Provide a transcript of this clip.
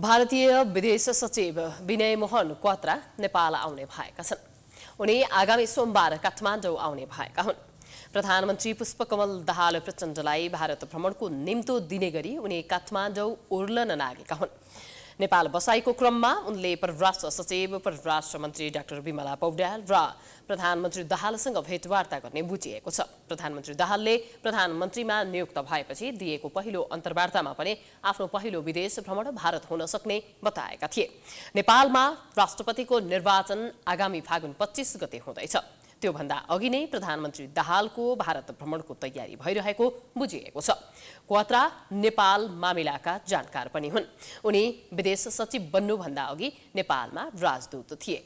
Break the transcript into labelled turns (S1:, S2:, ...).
S1: भारतीय विदेश सचिव विनय मोहन क्वात्रा नेपाल आउने भएका छन् उनी आगामी सोमबार काठमाडौँ आउने भएका हुन् प्रधानमन्त्री पुष्पकमल दाहाल प्रचण्डलाई भारत भ्रमणको निम्तो दिने गरी उनी काठमाडौँ उर्लन लागेका हुन् नेपाल बसाईको क्रममा उनले परराष्ट्र सचिव परराष्ट्र मन्त्री डाक्टर विमला पौड्याल र प्रधानमन्त्री दाहालसँग भेटवार्ता गर्ने बुझिएको छ प्रधानमन्त्री दाहालले प्रधानमन्त्रीमा नियुक्त भएपछि दिएको पहिलो अन्तर्वार्तामा पनि आफ्नो पहिलो विदेश भ्रमण भारत हुन सक्ने बताएका थिए नेपालमा राष्ट्रपतिको निर्वाचन आगामी फागुन पच्चिस गते हुँदैछ त्योभन्दा अघि नै प्रधानमन्त्री दाहालको भारत भ्रमणको तयारी भइरहेको बुझिएको छ क्वात्रा नेपाल मामिलाका जानकार पनि हुन् उनी विदेश सचिव बन्नुभन्दा अघि नेपालमा राजदूत थिए